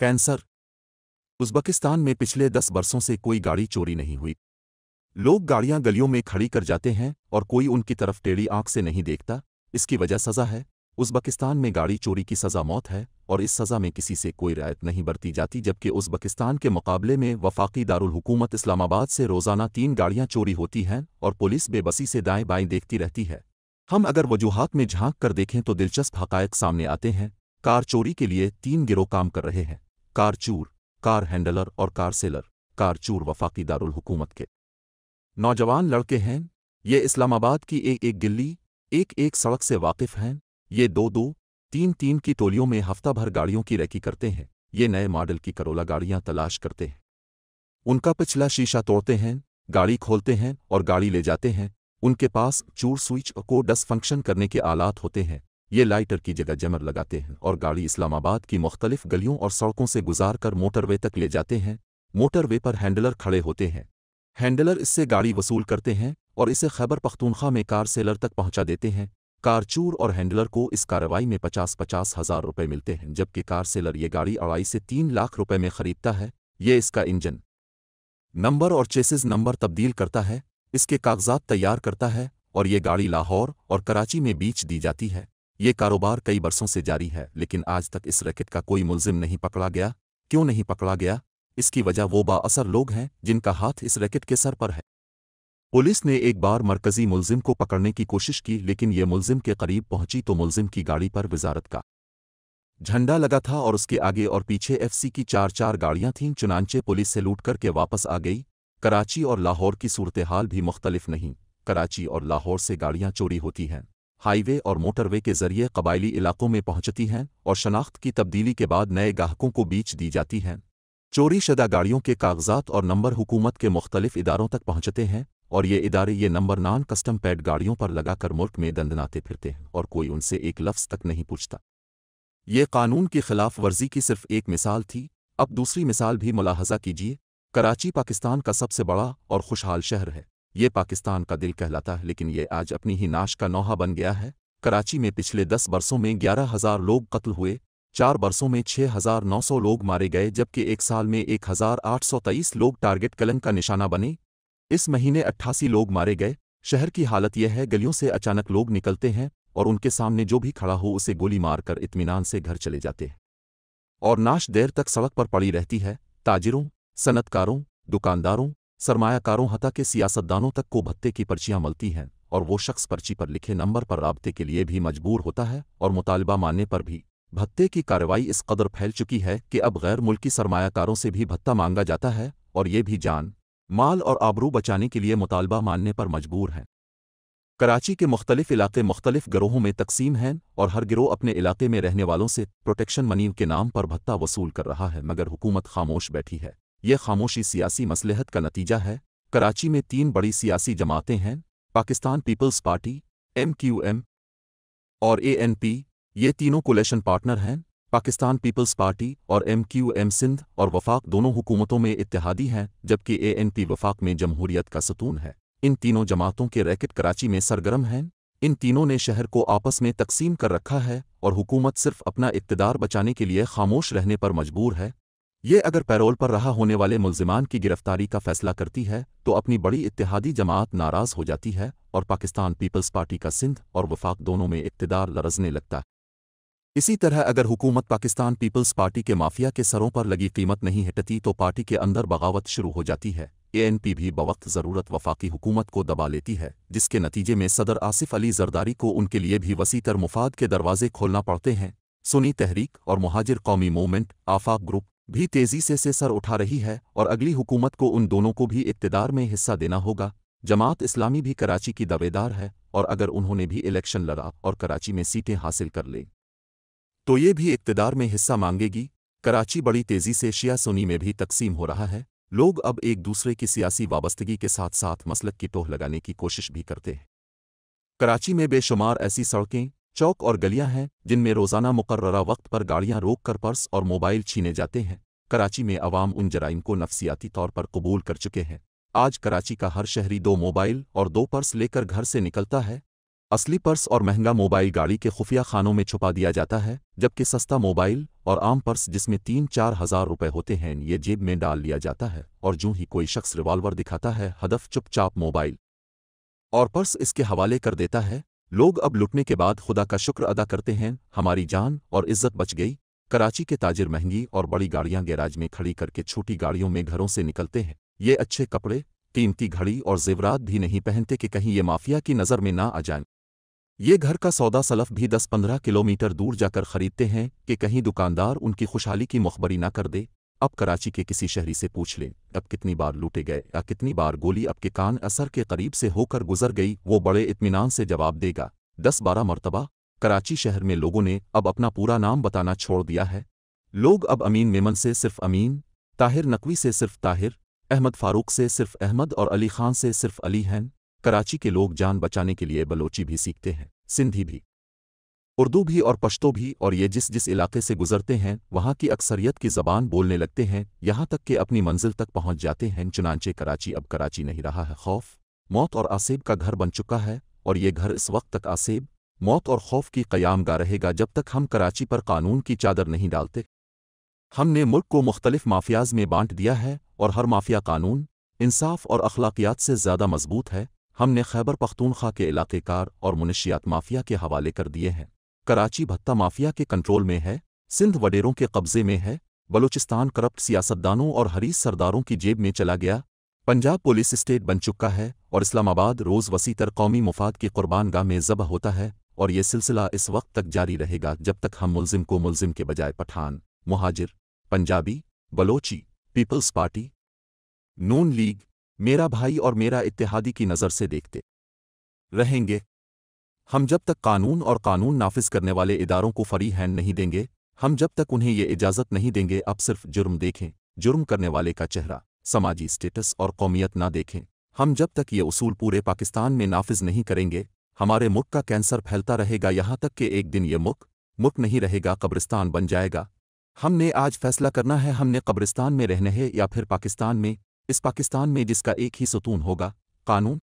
cancer उज्बकिस्तान में पिछले दस वर्षों से कोई गाड़ी चोरी नहीं हुई लोग गाड़ियां गलियों में खड़ी कर जाते हैं और कोई उनकी तरफ टेढ़ी आंख से नहीं देखता इसकी वजह सज़ा है उज्बकिस्तान में गाड़ी चोरी की सज़ा मौत है और इस सज़ा में किसी से कोई रियायत नहीं बरती जाती जबकि उज्बकिस्तान के मुकाबले में वफाकी दारकूमत इस्लामाबाद से रोज़ाना तीन गाड़ियां चोरी होती हैं और पुलिस बेबसी से दाएं बाएं देखती रहती है हम अगर वजूहत में झांक कर देखें तो दिलचस्प हकायक सामने आते हैं कार चोरी के लिए तीन गिरोह काम कर रहे हैं कार चूर कार हैंडलर और कार सेलर कार चूर वफाकी दारुलकूमत के नौजवान लड़के हैं ये इस्लामाबाद की एक एक गिल्ली एक एक सड़क से वाकिफ हैं ये दो दो तीन तीन की टोलियों में हफ्ता भर गाड़ियों की रैकी करते हैं ये नए मॉडल की करोला गाड़ियां तलाश करते हैं उनका पिछला शीशा तोड़ते हैं गाड़ी खोलते हैं और गाड़ी ले जाते हैं उनके पास चूर स्विच को डस फंक्शन करने के आलात होते हैं ये लाइटर की जगह जमर लगाते हैं और गाड़ी इस्लामाबाद की मुख्तलिफ गलियों और सड़कों से गुजार कर मोटरवे तक ले जाते हैं मोटरवे पर हैंडलर खड़े होते हैं हैंडलर इससे गाड़ी वसूल करते हैं और इसे खैबर पख्तूनख्वा में कार सेलर तक पहुंचा देते हैं कारचूर और हैंडलर को इस कार्रवाई में पचास पचास हजार रुपये मिलते हैं जबकि कार सेलर ये गाड़ी अढ़ाई से तीन लाख रुपये में खरीदता है ये इसका इंजन नंबर और चेसिस नंबर तब्दील करता है इसके कागजात तैयार करता है और ये गाड़ी लाहौर और कराची में बीच दी जाती है ये कारोबार कई बरसों से जारी है लेकिन आज तक इस रैकेट का कोई मुलजिम नहीं पकड़ा गया क्यों नहीं पकड़ा गया इसकी वजह वो बाअसर लोग हैं जिनका हाथ इस रैकेट के सर पर है पुलिस ने एक बार मरकजी मुलजिम को पकड़ने की कोशिश की लेकिन ये मुलजिम के करीब पहुंची तो मुलजिम की गाड़ी पर वजारत का झंडा लगा था और उसके आगे और पीछे एफसी की चार चार गाड़ियां थीं चुनानचे पुलिस से लूट करके वापस आ गई कराची और लाहौर की सूरतहाल भी मुख्तलिफ नहीं कराची और लाहौर से गाड़ियां चोरी होती हैं हाईवे और मोटरवे के जरिए कबायली इलाकों में पहुंचती हैं और शनाख्त की तब्दीली के बाद नए गाहकों को बीच दी जाती हैं चोरी शदा गाड़ियों के कागजात और नंबर हुकूमत के मुख्तलिफ इदारों तक पहुंचते हैं और ये इदारे ये नंबर नान कस्टम पैड गाड़ियों पर लगाकर मुल्क में दंदनाते फिरते हैं और कोई उनसे एक लफ्ज़ तक नहीं पूछता ये कानून की खिलाफ वर्जी की सिर्फ एक मिसाल थी अब दूसरी मिसाल भी मुलाहजा कीजिए कराची पाकिस्तान का सबसे बड़ा और खुशहाल शहर है ये पाकिस्तान का दिल कहलाता है लेकिन ये आज अपनी ही नाश का नौहा बन गया है कराची में पिछले दस बरसों में ग्यारह हजार लोग कत्ल हुए चार बरसों में छह हजार नौ सौ लोग मारे गए जबकि एक साल में एक हजार आठ सौ तेईस लोग टारगेट कलंक का निशाना बने इस महीने अट्ठासी लोग मारे गए शहर की हालत यह है गलियों से अचानक लोग निकलते हैं और उनके सामने जो भी खड़ा हो उसे गोली मारकर इतमान से घर चले जाते हैं और नाश देर तक सड़क पर पड़ी रहती है ताजिरों सनतकारों दुकानदारों सरमायाकारों हता के सियासतदानों तक को भत्ते की पर्चियां मलती हैं और वो शख्स पर्ची पर लिखे नंबर पर रबते के लिए भी मजबूर होता है और मुतालबा मानने पर भी भत्ते की कार्रवाई इस कदर फैल चुकी है कि अब गैर मुल्की सरमायाकारों से भी भत्ता मांगा जाता है और ये भी जान माल और आबरू बचाने के लिए मुतालबा मानने पर मजबूर हैं कराची के मुख्तलिफ इलाके मुख्तलिफ गिरोहों में तकसीम हैं और हर गिरोह अपने इलाके में रहने वालों से प्रोटेक्शन मनी के नाम पर भत्ता वसूल कर रहा है मगर हुकूमत खामोश बैठी है ये खामोशी सियासी मसलहत का नतीजा है कराची में तीन बड़ी सियासी जमातें हैं पाकिस्तान पीपल्स पार्टी एम और ए ये तीनों कोलेशन पार्टनर हैं पाकिस्तान पीपल्स पार्टी और एम क्यू एम सिंध और वफाक दोनों हुकूमतों में इतिहादी हैं जबकि ए एन पी वफाक में जमहूरियत का सतून है इन तीनों जमातों के रैकेट कराची में सरगर्म हैं इन तीनों ने शहर को आपस में तकसीम कर रखा है और हुकूमत सिर्फ अपना इकतदार बचाने के लिए खामोश रहने पर मजबूर है ये अगर पैरोल पर रहा होने वाले मुलजिमान की गिरफ्तारी का फैसला करती है तो अपनी बड़ी इतिहादी जमात नाराज हो जाती है और पाकिस्तान पीपल्स पार्टी का सिंध और वफाक दोनों में इकतदार लरजने लगता है इसी तरह अगर हुकूमत पाकिस्तान पीपल्स पार्टी के माफिया के सरों पर लगी कीमत नहीं हटती तो पार्टी के अंदर बगावत शुरू हो जाती है एएनपी भी बवक्त ज़रूरत वफाकी हुकूमत को दबा लेती है जिसके नतीजे में सदर आसिफ अली जरदारी को उनके लिए भी वसी तर मुफाद के दरवाजे खोलना पड़ते हैं सुनी तहरीक और महाजिर कौमी मूवमेंट आफाक ग्रुप भी तेजी से से सर उठा रही है और अगली हुकूमत को उन दोनों को भी इकतदार में हिस्सा देना होगा जमात इस्लामी भी कराची की दावेदार है और अगर उन्होंने भी इलेक्शन लड़ा और कराची में सीटें हासिल कर ले तो ये भी इकतदार में हिस्सा मांगेगी कराची बड़ी तेजी से शिया सुनी में भी तकसीम हो रहा है लोग अब एक दूसरे की सियासी वाबस्तगी के साथ साथ मसलक की टोह लगाने की कोशिश भी करते हैं कराची में बेशुमार ऐसी सड़कें चौक और गलियां हैं जिनमें रोजाना मुकर्रा वक्त पर गाड़ियां रोक कर पर्स और मोबाइल छीने जाते हैं कराची में अवाम उन जराइम को नफसियाती तौर पर कबूल कर चुके हैं आज कराची का हर शहरी दो मोबाइल और दो पर्स लेकर घर से निकलता है असली पर्स और महंगा मोबाइल गाड़ी के खुफिया खानों में छुपा दिया जाता है जबकि सस्ता मोबाइल और आम पर्स जिसमें तीन चार हजार रुपये होते हैं ये जेब में डाल लिया जाता है और जूं ही कोई शख्स रिवाल्वर दिखाता है हदफ चुपचाप मोबाइल और पर्स इसके हवाले कर देता है लोग अब लुटने के बाद खुदा का शुक्र अदा करते हैं हमारी जान और इज्जत बच गई कराची के ताजिर महंगी और बड़ी गाड़ियां गैराज में खड़ी करके छोटी गाड़ियों में घरों से निकलते हैं ये अच्छे कपड़े कीमती घड़ी और जेवरात भी नहीं पहनते कि कहीं ये माफिया की नज़र में ना आ जाए ये घर का सौदा सलफ भी दस पंद्रह किलोमीटर दूर जाकर खरीदते हैं कि कहीं दुकानदार उनकी खुशहाली की मुखबरी ना कर दे अब कराची के किसी शहरी से पूछ ले अब कितनी बार लूटे गए या कितनी बार गोली अब के कान असर के करीब से होकर गुजर गई वो बड़े इत्मीनान से जवाब देगा दस बारह मरतबा कराची शहर में लोगों ने अब अपना पूरा नाम बताना छोड़ दिया है लोग अब अमीन मेमन से सिर्फ अमीन ताहिर नकवी से सिर्फ ताहिर अहमद फारूक से सिर्फ अहमद और अली खान से सिर्फ अली हैं कराची के लोग जान बचाने के लिए बलोची भी सीखते हैं सिंधी भी उर्दू भी और पश्तो भी और ये जिस जिस इलाके से गुजरते हैं वहाँ की अक्सरियत की ज़बान बोलने लगते हैं यहाँ तक कि अपनी मंजिल तक पहुँच जाते हैं चुनाचे कराची अब कराची नहीं रहा है खौफ मौत और आसेब का घर बन चुका है और ये घर इस वक्त तक आसेब मौत और खौफ की कयाम गा रहेगा जब तक हम कराची पर कानून की चादर नहीं डालते हमने मुल्क को मुख्तलिफ माफियाज में बांट दिया है और हर माफिया कानून इंसाफ और अखलाकियात से ज़्यादा मजबूत है हमने खैबर पख्तूनख्वा के इलाकेकार और मुनशियात माफिया के हवाले कर दिए हैं कराची भत्ता माफिया के कंट्रोल में है सिंध वडेरों के कब्जे में है बलूचिस्तान करप्ट सियासतदानों और हरीस सरदारों की जेब में चला गया पंजाब पुलिस स्टेट बन चुका है और इस्लामाबाद रोज़ वसी तर कौमी मुफाद की कुर्बानगाह में जबह होता है और ये सिलसिला इस वक्त तक जारी रहेगा जब तक हम मुलिम को मुलिम के बजाय Pathan Muhajir Punjabi Balochi peoples party Noon league मेरा भाई और मेरा इत्तेहादी की नज़र से देखते रहेंगे हम जब तक कानून और कानून नाफिज करने वाले इदारों को फ्री हैंड नहीं देंगे हम जब तक उन्हें ये इजाज़त नहीं देंगे अब सिर्फ जुर्म देखें जुर्म करने वाले का चेहरा समाजी स्टेटस और कौमियत ना देखें हम जब तक ये उसूल पूरे पाकिस्तान में नाफिज नहीं करेंगे हमारे मुख का कैंसर फैलता रहेगा यहां तक कि एक दिन ये मुख मुल्क नहीं रहेगा कब्रिस्तान बन जाएगा हमने आज फैसला करना है हमने कब्रिस्तान में रहने है या फिर पाकिस्तान में इस पाकिस्तान में जिसका एक ही सुतून होगा कानून